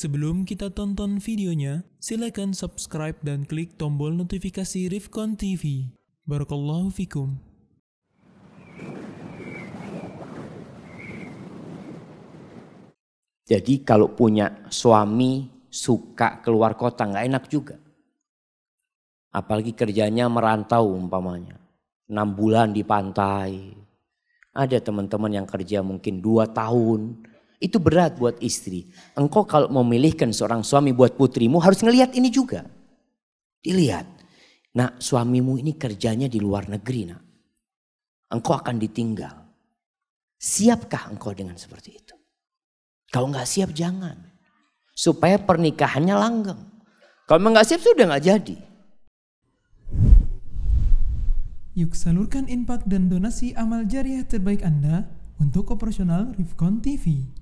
Sebelum kita tonton videonya, silakan subscribe dan klik tombol notifikasi Rifkon TV. Barakallahu fikum. Jadi kalau punya suami suka keluar kota nggak enak juga. Apalagi kerjanya merantau umpamanya. 6 bulan di pantai. Ada teman-teman yang kerja mungkin 2 tahun, itu berat buat istri. Engkau kalau memilihkan seorang suami buat putrimu harus ngelihat ini juga. Dilihat. Nah suamimu ini kerjanya di luar negeri nak. Engkau akan ditinggal. Siapkah engkau dengan seperti itu? Kalau nggak siap jangan. Supaya pernikahannya langgeng. Kalau nggak siap sudah nggak jadi. Yuk salurkan impact dan donasi amal jariah terbaik Anda untuk operasional Rifkon TV.